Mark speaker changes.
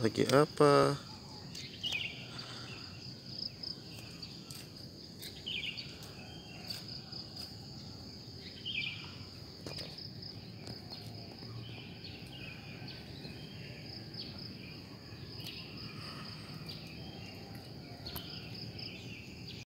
Speaker 1: lagi apa